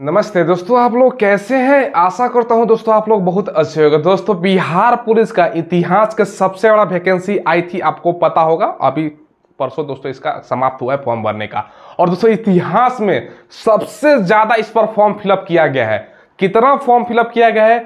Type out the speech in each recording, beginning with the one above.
नमस्ते दोस्तों आप लोग कैसे हैं आशा करता हूं दोस्तों आप लोग बहुत अच्छे होगा दोस्तों बिहार पुलिस का इतिहास का सबसे बड़ा वैकेंसी आई थी आपको पता होगा अभी परसों दोस्तों इसका समाप्त हुआ है फॉर्म भरने का और दोस्तों इतिहास में सबसे ज़्यादा इस पर फॉर्म फिलअप किया गया है कितना फॉर्म फिलअप किया गया है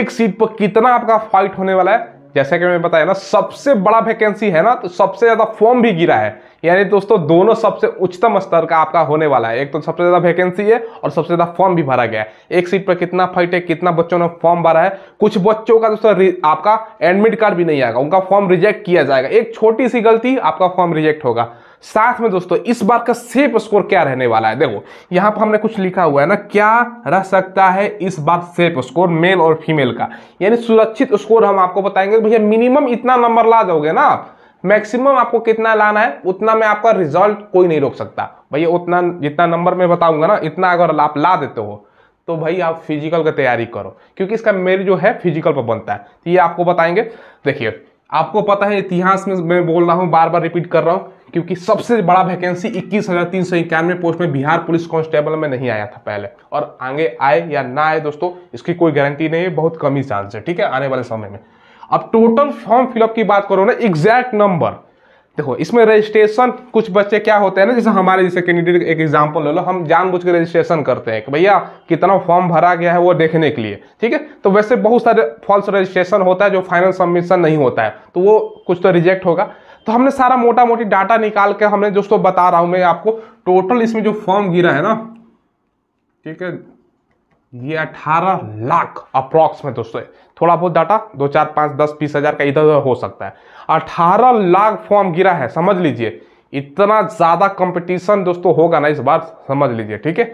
एक सीट पर कितना आपका फाइट होने वाला है जैसा कि मैंने बताया ना सबसे बड़ा वैकेंसी है ना तो सबसे ज़्यादा फॉर्म भी गिरा है यानी दोस्तों दोनों सबसे उच्चतम स्तर का आपका होने वाला है एक तो सबसे ज़्यादा वैकेंसी है और सबसे ज़्यादा फॉर्म भी भरा गया है एक सीट पर कितना फाइट है कितना बच्चों ने फॉर्म भरा है कुछ बच्चों का दोस्तों आपका एडमिट कार्ड भी नहीं आएगा उनका फॉर्म रिजेक्ट किया जाएगा एक छोटी सी गलती आपका फॉर्म रिजेक्ट होगा साथ में दोस्तों इस बार का सेफ स्कोर क्या रहने वाला है देखो यहां पर हमने कुछ लिखा हुआ है ना क्या रह सकता है इस बार सेफ स्कोर मेल और फीमेल का यानी सुरक्षित स्कोर हम आपको बताएंगे भैया मिनिमम इतना नंबर ला जाओगे ना आप मैक्सिमम आपको कितना लाना है उतना में आपका रिजल्ट कोई नहीं रोक सकता भैया उतना जितना नंबर में बताऊंगा ना इतना अगर आप ला देते हो तो भाई आप फिजिकल की तैयारी करो क्योंकि इसका मेल जो है फिजिकल पर बनता है तो ये आपको बताएंगे देखिए आपको पता है इतिहास में मैं बोल रहा हूँ बार बार रिपीट कर रहा हूँ क्योंकि सबसे बड़ा वैकेंसी इक्कीस हजार तीन सौ इक्यानवे पोस्ट में बिहार पुलिस कांस्टेबल में नहीं आया था पहले और आगे आए या ना आए दोस्तों इसकी कोई गारंटी नहीं है बहुत कम ही चांस है ठीक है आने वाले समय में अब टोटल फॉर्म फिलअप की बात करो ना एग्जैक्ट नंबर देखो इसमें रजिस्ट्रेशन कुछ बच्चे क्या होते हैं ना जैसे हमारे जैसे कैंडिडेट एक एग्जाम्पल ले लो हम जानबूझ के रजिस्ट्रेशन करते हैं कि भैया कितना फॉर्म भरा गया है वो देखने के लिए ठीक है तो वैसे बहुत सारे फॉल्स रजिस्ट्रेशन होता है जो फाइनल सबमिशन नहीं होता है तो वो कुछ तो रिजेक्ट होगा तो हमने सारा मोटा मोटी डाटा निकाल के हमने दोस्तों बता रहा हूँ मैं आपको टोटल इसमें जो फॉर्म गिरा है ना ठीक है ये 18 लाख अप्रॉक्स में दोस्तों थोड़ा बहुत डाटा दो चार पाँच दस बीस हजार का इधर उधर हो सकता है 18 लाख फॉर्म गिरा है समझ लीजिए इतना ज़्यादा कंपटीशन दोस्तों होगा ना इस बार समझ लीजिए ठीक है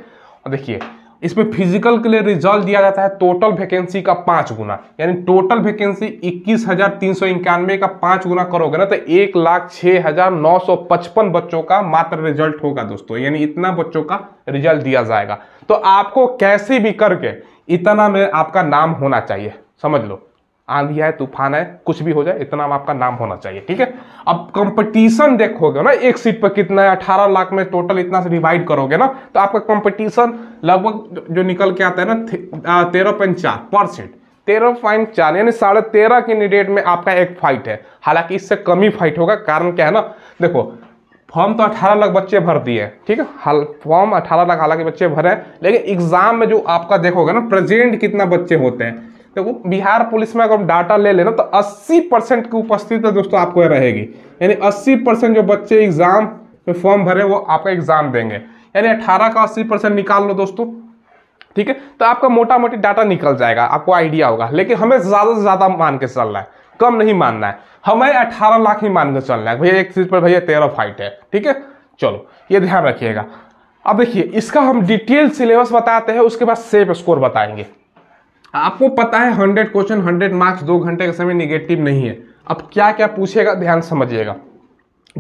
देखिए इसमें फिजिकल के लिए रिजल्ट दिया जाता है टोटल वैकेंसी का पांच गुना यानी टोटल वैकेंसी इक्कीस हजार तीन सौ इक्यानवे का पांच गुना करोगे ना तो एक लाख छह हजार नौ सौ पचपन बच्चों का मात्र रिजल्ट होगा दोस्तों यानी इतना बच्चों का रिजल्ट दिया जाएगा तो आपको कैसे भी करके इतना में आपका नाम होना चाहिए समझ लो आंधी है तूफान है कुछ भी हो जाए इतना आपका नाम होना चाहिए ठीक है अब कंपटीशन देखोगे ना एक सीट पर कितना है अठारह लाख में टोटल इतना से डिवाइड करोगे ना तो आपका कंपटीशन लगभग जो निकल के आता है ना तेरह पॉइंट चार पर सीट तेरह पॉइंट चार यानी साढ़े तेरह कैंडिडेट में आपका एक फाइट है हालांकि इससे कम ही फाइट होगा कारण क्या है ना देखो फॉर्म तो अठारह लाख बच्चे भर दिए ठीक है फॉर्म अठारह लाख हालांकि बच्चे भरे हैं लेकिन एग्जाम में जो आपका देखोगे ना प्रेजेंट कितना बच्चे होते हैं देखो बिहार पुलिस में अगर हम डाटा ले लेना तो 80 परसेंट की उपस्थिति दोस्तों आपको रहेगी यानी 80 परसेंट जो बच्चे एग्जाम में फॉर्म भरे वो आपका एग्जाम देंगे यानी 18 का 80 परसेंट निकाल लो दोस्तों ठीक है तो आपका मोटा मोटी डाटा निकल जाएगा आपको आइडिया होगा लेकिन हमें ज़्यादा से ज़्यादा मान के चलना है कम नहीं मानना है हमें अठारह लाख ही मान के चलना है भैया एक सीट पर भैया तेरह फाइट है ठीक है चलो ये ध्यान रखिएगा अब देखिए इसका हम डिटेल सिलेबस बताते हैं उसके बाद सेफ स्कोर बताएंगे हाँ, आपको पता है हंड्रेड क्वेश्चन हंड्रेड मार्क्स दो घंटे के समय निगेटिव नहीं है अब क्या क्या पूछेगा ध्यान समझिएगा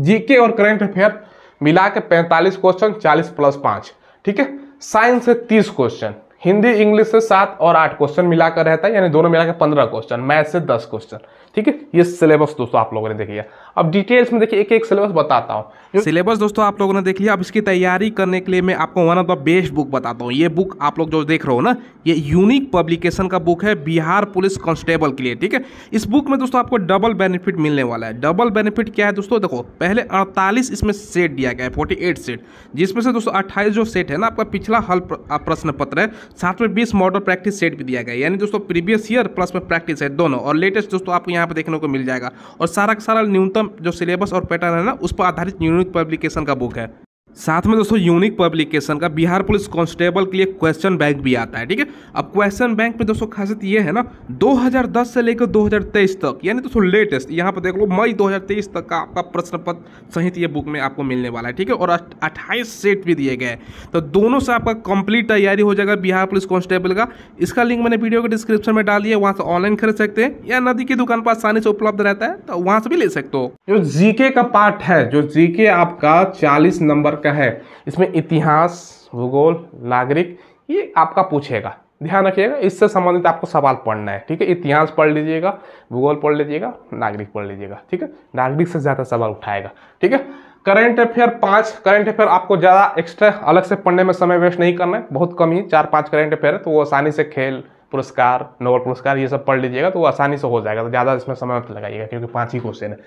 जीके और करंट अफेयर मिला के पैंतालीस क्वेश्चन चालीस प्लस पांच ठीक है साइंस से तीस क्वेश्चन हिंदी इंग्लिश से सात और आठ क्वेश्चन मिलाकर रहता है यानी दोनों मिलाकर पंद्रह क्वेश्चन मैथ से दस क्वेश्चन ठीक है ये सिलेबस दोस्तों आप लोगों ने देखिए अब डिटेल्स में देखिए एक एक सिलेबस बताता हूँ सिलेबस दोस्तों आप लोगों ने देख लिया अब इसकी तैयारी करने के लिए मैं आपको one of the best book बताता हूँ ये बुक आप लोग जो देख रहे हो ना ये यूनिक पब्लिकेशन का बुक है बिहार पुलिस कांस्टेबल के लिए ठीक है इस बुक में दोस्तों आपको डबल बेनिफिट मिलने वाला है डबल बेनिफिट क्या है दोस्तों देखो पहले अड़तालीस इसमें सेट दिया गया है फोर्टी सेट जिसमें से दोस्तों अट्ठाईस जो सेट है ना आपका पिछला हल प्रश्न पत्र है साथ में बीस मॉडल प्रैक्टिस सेट भी दिया गया यानी दोस्तों प्रीवियस ईयर प्लस में प्रैक्टिस सेट दोनों और लेटेस्ट दोस्तों आपको यहाँ पर देखने को मिल जाएगा और सारा का सारा न्यूनतम जो सिलेबस और पैटर्न है ना उस पर आधारित यूनिक पब्लिकेशन का बुक है साथ में दोस्तों यूनिक पब्लिकेशन का बिहार पुलिस कांस्टेबल के लिए क्वेश्चन बैंक भी आता है ठीक है अब क्वेश्चन बैंक में दोस्तों खासियत ये है ना 2010 से लेकर 2023 तक यानी दोस्तों लेटेस्ट यहाँ पर देख लो मई 2023 तक का आपका प्रश्न पत्र सहित ये बुक में आपको मिलने वाला है ठीक है और अट्ठाईस सेट भी दिए गए तो दोनों से आपका कंप्लीट तैयारी हो जाएगा बिहार पुलिस कांस्टेबल का इसका लिंक मैंने वीडियो के डिस्क्रिप्शन में डाली है वहाँ से ऑनलाइन खरीद सकते हैं या नदी की दुकान पर आसानी से उपलब्ध रहता है तो वहाँ से भी ले सकते हो जो जीके का पार्ट है जो जीके आपका चालीस नंबर का का है इसमें इतिहास भूगोल नागरिक ये आपका पूछेगा ध्यान रखिएगा इससे संबंधित आपको सवाल पढ़ना है ठीक है इतिहास पढ़ लीजिएगा भूगोल पढ़ लीजिएगा नागरिक पढ़ लीजिएगा ठीक है नागरिक से ज़्यादा सवाल उठाएगा ठीक है करंट अफेयर पाँच करंट अफेयर आपको ज़्यादा एक्स्ट्रा अलग से पढ़ने में समय वेस्ट नहीं करना है बहुत कम ही चार पाँच करंट अफेयर है तो वो आसानी से खेल पुरस्कार नोबल पुरस्कार ये सब पढ़ लीजिएगा तो वो आसानी से हो जाएगा तो ज़्यादा इसमें समय मत लगाइएगा क्योंकि पाँच ही क्वेश्चन है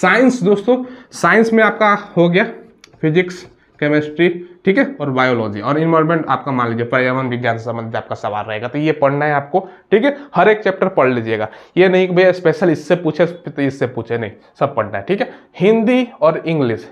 साइंस दोस्तों साइंस में आपका हो गया फिजिक्स केमिस्ट्री ठीक है और बायोलॉजी और इन्वायरमेंट आपका मान लीजिए पर्यावरण विज्ञान से संबंधित आपका सवाल रहेगा तो ये पढ़ना है आपको ठीक है हर एक चैप्टर पढ़ लीजिएगा ये नहीं कि भैया स्पेशल इससे पूछे तो इससे पूछे नहीं सब पढ़ना है ठीक है हिंदी और इंग्लिश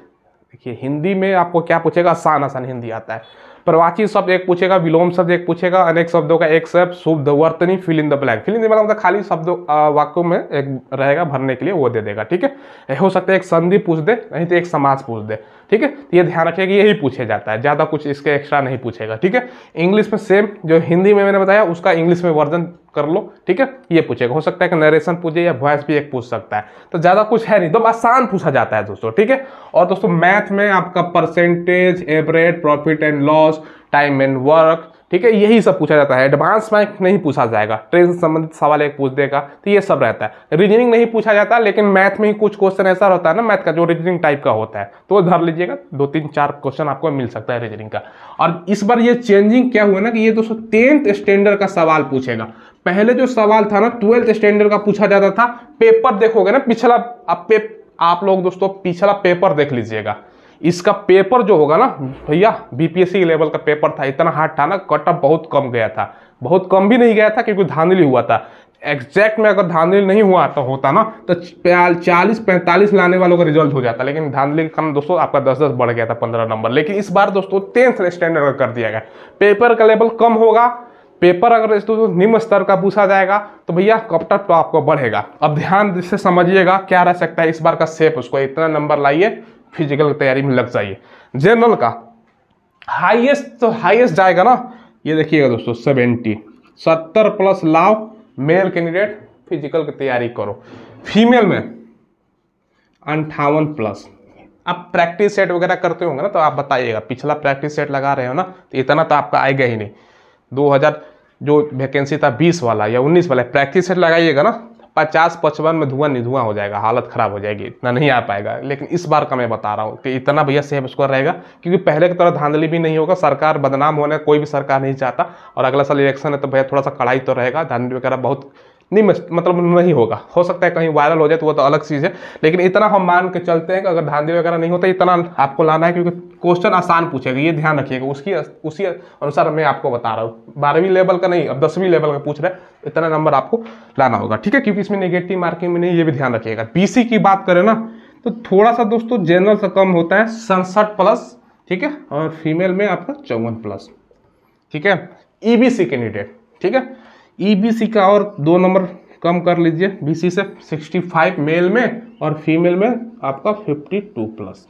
देखिए हिंदी में आपको क्या पूछेगा आसान आसान हिंदी आता है प्रवाची शब्द एक पूछेगा विलोम शब्द एक पूछेगा अनेक शब्दों का एक शब्द शुभ वर्तनी fill in the blank fill in the मतलब खाली शब्दों वाक्यों में एक रहेगा भरने के लिए वो दे देगा ठीक है हो सकता है एक संधि पूछ दे नहीं तो एक समाज पूछ दे ठीक है तो ये ध्यान रखिए कि यही पूछे जाता है ज़्यादा कुछ इसके एक्स्ट्रा नहीं पूछेगा ठीक है इंग्लिश में सेम जो हिंदी में मैंने बताया उसका इंग्लिश में वर्जन कर लो ठीक है ये पूछेगा हो सकता है कि नरेशन पूछे या वॉइस भी एक पूछ सकता है तो ज़्यादा कुछ है नहीं तो आसान पूछा जाता है दोस्तों ठीक है और दोस्तों मैथ में आपका percentage average profit and loss cause time and work ठीक है यही सब पूछा जाता है एडवांस में नहीं पूछा जाएगा ट्रेन से संबंधित सवाल एक पूछ देगा तो ये सब रहता है रीजनिंग नहीं पूछा जाता लेकिन मैथ में ही कुछ क्वेश्चन ऐसा होता है ना मैथ का जो रीजनिंग टाइप का होता है तो धर लीजिएगा दो तीन चार क्वेश्चन आपको मिल सकता है रीजनिंग का और इस बार ये चेंजिंग क्या हुआ ना कि ये दोस्तों टेंथ स्टैंडर्ड का सवाल पूछेगा पहले जो सवाल था ना ट्वेल्थ स्टैंडर्ड का पूछा जाता था पेपर देखोगे ना पिछला आप लोग दोस्तों पिछला पेपर देख लीजिएगा इसका पेपर जो होगा ना भैया बीपीएससी लेवल का पेपर था इतना हार्ड था ना कटअप बहुत कम गया था बहुत कम भी नहीं गया था क्योंकि धांधली हुआ था एग्जैक्ट में अगर धांधली नहीं हुआ तो होता ना तो चालीस पैंतालीस लाने वालों का रिजल्ट हो जाता लेकिन धांधली के कारण दोस्तों आपका दस दस बढ़ गया था पंद्रह नंबर लेकिन इस बार दोस्तों टेंथ स्टैंडर्ड कर दिया गया पेपर का लेवल कम होगा पेपर अगर दोस्तों निम्न स्तर का पूछा जाएगा तो भैया कपटप तो आपको बढ़ेगा अब ध्यान से समझिएगा क्या रह सकता है इस बार का सेप उसको इतना नंबर लाइए फिजिकल तैयारी में लग जाइए जनरल का हाईएस्ट तो हाईएस्ट जाएगा ना ये देखिएगा दोस्तों सेवेंटी सत्तर प्लस लाओ मेल कैंडिडेट फिजिकल की तैयारी करो फीमेल में अंठावन प्लस आप प्रैक्टिस सेट वगैरह करते होंगे ना तो आप बताइएगा पिछला प्रैक्टिस सेट लगा रहे हो ना तो इतना तो आपका आएगा ही नहीं 2000 जो वैकेंसी था 20 वाला या 19 वाला प्रैक्टिस सेट लगाइएगा ना पचास पचपन में धुआं निधुआं हो जाएगा हालत खराब हो जाएगी इतना नहीं आ पाएगा लेकिन इस बार का मैं बता रहा हूँ कि इतना भैया सेफ स्कोर रहेगा क्योंकि पहले की तरह धांधली भी नहीं होगा सरकार बदनाम होने कोई भी सरकार नहीं चाहता और अगला साल इलेक्शन है तो भैया थोड़ा सा कड़ाई तो रहेगा धांधली वगैरह बहुत नहीं मतलब नहीं होगा हो सकता है कहीं वायरल हो जाए तो वो तो अलग चीज़ है लेकिन इतना हम मान के चलते हैं कि अगर धांधली वगैरह नहीं होता इतना आपको लाना है क्योंकि क्वेश्चन आसान पूछेगा ये ध्यान रखिएगा उसकी उसी अनुसार मैं आपको बता रहा हूँ बारहवीं लेवल का नहीं अब दसवीं लेवल का पूछ रहे इतना नंबर आपको लाना होगा ठीक है क्योंकि इसमें निगेटिव मार्किंग में नहीं ये भी ध्यान रखिएगा बी की बात करें ना तो थोड़ा सा दोस्तों जनरल से कम होता है सड़सठ प्लस ठीक है और फीमेल में आपका चौवन प्लस ठीक है ई e कैंडिडेट ठीक है ईबीसी e का और दो नंबर कम कर लीजिए बीसी से 65 मेल में और फीमेल में आपका 52 plus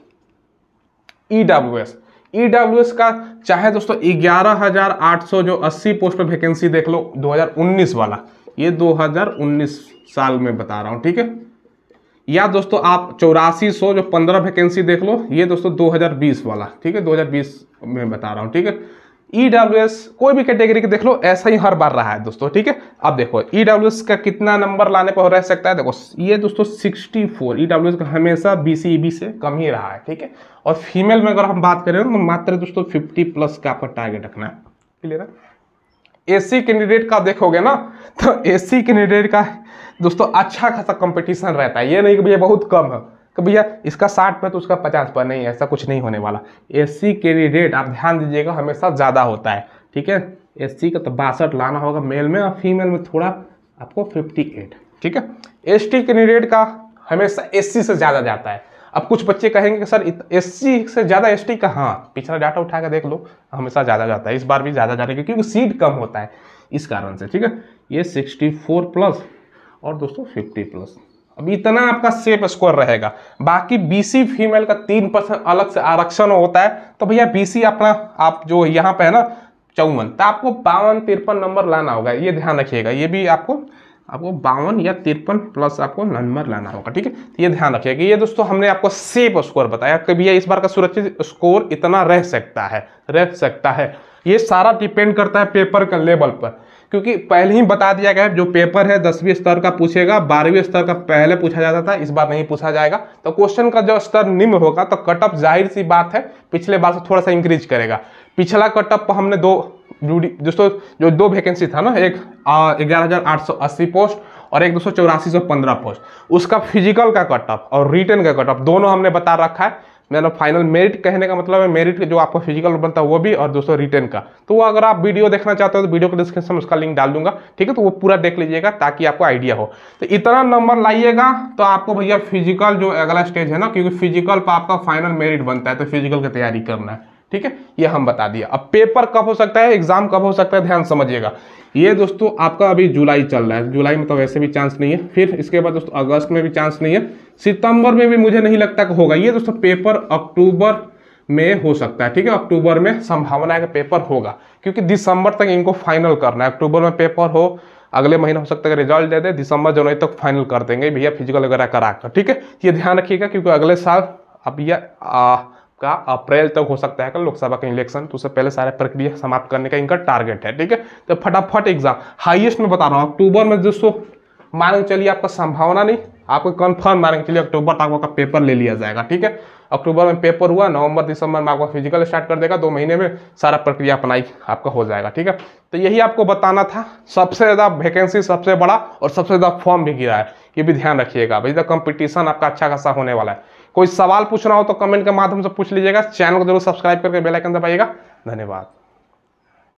E W S E W S का चाहे दोस्तों ग्यारह हजार आठ सौ जो अस्सी पोस्ट पर वैकेंसी देख लो 2019 वाला ये 2019 साल में बता रहा हूँ ठीक है या दोस्तों आप चौरासी सौ जो पंद्रह वैकेंसी देख लो ये दोस्तों 2020 वाला ठीक है 2020 में बता रहा हूँ ठीक है ई e कोई भी कैटेगरी के देख लो ऐसा ही हर बार रहा है दोस्तों ठीक है अब देखो ई e का कितना नंबर लाने पर रह सकता है देखो ये दोस्तों 64 फोर e का हमेशा बी सी से कम ही रहा है ठीक है और फीमेल में अगर हम बात करें तो मात्र दोस्तों 50 प्लस का आपका टारगेट रखना है क्लियर है एसी कैंडिडेट का देखोगे ना तो एसी कैंडिडेट का दोस्तों अच्छा खासा कंपटीशन रहता है ये नहीं कि भैया बहुत कम है कि भैया इसका साठ पर तो उसका पचास पर नहीं ऐसा कुछ नहीं होने वाला एस के रेट आप ध्यान दीजिएगा हमेशा ज़्यादा होता है ठीक है सी का तो बासठ लाना होगा मेल में और फीमेल में थोड़ा आपको फिफ्टी एट ठीक है एस टी कैंडिडेट का हमेशा एस से ज़्यादा जाता है अब कुछ बच्चे कहेंगे कि सर एस से ज़्यादा एस का हाँ पिछला डाटा उठा कर देख लो हमेशा ज़्यादा जाता है इस बार भी ज़्यादा जा रहा है क्योंकि सीट कम होता है इस कारण से ठीक है ये सिक्सटी फोर प्लस और दोस्तों फिफ्टी प्लस अब इतना आपका सेफ स्कोर रहेगा बाकी बीसी फीमेल का तीन परसेंट अलग से आरक्षण होता है तो भैया बीसी अपना आप जो यहाँ पे है ना चौवन तो आपको बावन तिरपन नंबर लाना होगा ये ध्यान रखिएगा ये भी आपको आपको बावन या तिरपन प्लस आपको नंबर लाना होगा ठीक है तो ये ध्यान रखिएगा ये दोस्तों हमने आपको सेफ स्कोर बताया कि भैया इस बार का सुरक्षित स्कोर इतना रह सकता है रह सकता है ये सारा डिपेंड करता है पेपर का लेवल पर क्योंकि पहले ही बता दिया गया है जो पेपर है दसवीं स्तर का पूछेगा बारहवीं स्तर का पहले पूछा जाता था इस बार नहीं पूछा जाएगा तो क्वेश्चन का जो स्तर निम्न होगा तो कट ऑफ जाहिर सी बात है पिछले बार से थोड़ा सा इंक्रीज करेगा पिछला कट ऑफ हमने दो दोस्तों जो दो वैकेंसी था ना एक ग्यारह हज़ार आठ सौ अस्सी पोस्ट और एक दो सौ पोस्ट उसका फिजिकल का कट ऑफ और रिटर्न का कट ऑफ दोनों हमने बता रखा है मैंने फाइनल मेरिट कहने का मतलब है मेरिट जो आपका फिजिकल बनता है वो भी और दोस्तों रिटर्न का तो वो अगर आप वीडियो देखना चाहते हो तो वीडियो के डिस्क्रिप्शन में उसका लिंक डाल दूंगा ठीक है तो वो पूरा देख लीजिएगा ताकि आपको आइडिया हो तो इतना नंबर लाइएगा तो आपको भैया फिजिकल जो अगला स्टेज है ना क्योंकि फिजिकल पर आपका फाइनल मेरिट बनता है तो फिजिकल की तैयारी करना है ठीक है ये हम बता दिया अब पेपर कब हो सकता है एग्जाम कब हो सकता है ध्यान समझिएगा ये दोस्तों आपका अभी जुलाई चल रहा है जुलाई में तो वैसे भी चांस नहीं है फिर इसके बाद दोस्तों अगस्त में भी चांस नहीं है सितंबर में भी मुझे नहीं लगता होगा ये दोस्तों पेपर अक्टूबर में हो सकता है ठीक है अक्टूबर में संभावना है कि पेपर होगा क्योंकि दिसंबर तक इनको फाइनल करना है अक्टूबर में पेपर हो अगले महीना हो सकता है रिजल्ट दे दे दिसंबर जनवरी तक फाइनल कर देंगे भैया फिजिकल वगैरह करा कर ठीक है ये ध्यान रखिएगा क्योंकि अगले साल अब यह का अप्रैल तक हो सकता है कल लोकसभा का इलेक्शन तो उससे पहले सारे प्रक्रिया समाप्त करने का इनका टारगेट है ठीक है तो फटाफट एग्जाम हाईएस्ट में बता रहा हूँ अक्टूबर में दोस्तों मान के चलिए आपका संभावना नहीं आपको कन्फर्म मान के चलिए अक्टूबर तक आपका पेपर ले लिया जाएगा ठीक है अक्टूबर में पेपर हुआ नवंबर दिसंबर में आपका फिजिकल स्टार्ट कर देगा दो महीने में सारा प्रक्रिया अपनाई आपका हो जाएगा ठीक है तो यही आपको बताना था सबसे ज़्यादा वैकेंसी सबसे बड़ा और सबसे ज़्यादा फॉर्म भी गिरा है ये भी ध्यान रखिएगा भाई कंपटीशन आपका अच्छा खासा होने वाला है कोई सवाल पूछना हो तो कमेंट के माध्यम से पूछ लीजिएगा चैनल को जरूर सब्सक्राइब करके बेलाइकन दबाइएगा धन्यवाद